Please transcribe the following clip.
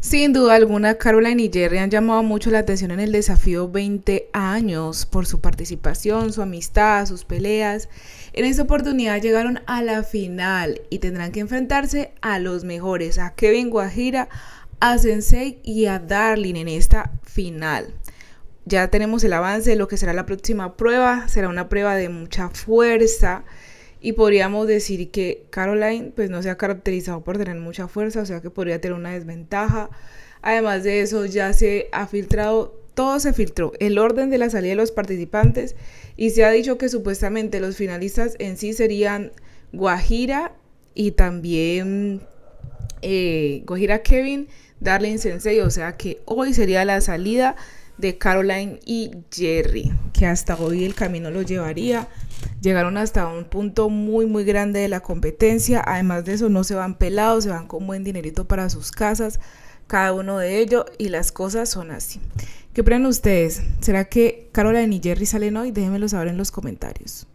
Sin duda alguna, Caroline y Jerry han llamado mucho la atención en el desafío 20 años por su participación, su amistad, sus peleas. En esta oportunidad llegaron a la final y tendrán que enfrentarse a los mejores, a Kevin Guajira, a Sensei y a Darling en esta final. Ya tenemos el avance de lo que será la próxima prueba, será una prueba de mucha fuerza. Y podríamos decir que Caroline pues no se ha caracterizado por tener mucha fuerza, o sea que podría tener una desventaja. Además de eso ya se ha filtrado, todo se filtró, el orden de la salida de los participantes y se ha dicho que supuestamente los finalistas en sí serían Guajira y también eh, Guajira Kevin, Darlene Sensei, o sea que hoy sería la salida de Caroline y Jerry, que hasta hoy el camino lo llevaría llegaron hasta un punto muy muy grande de la competencia, además de eso no se van pelados, se van con buen dinerito para sus casas, cada uno de ellos y las cosas son así. ¿Qué opinan ustedes? ¿Será que Carolina y Jerry salen hoy? Déjenmelo saber en los comentarios.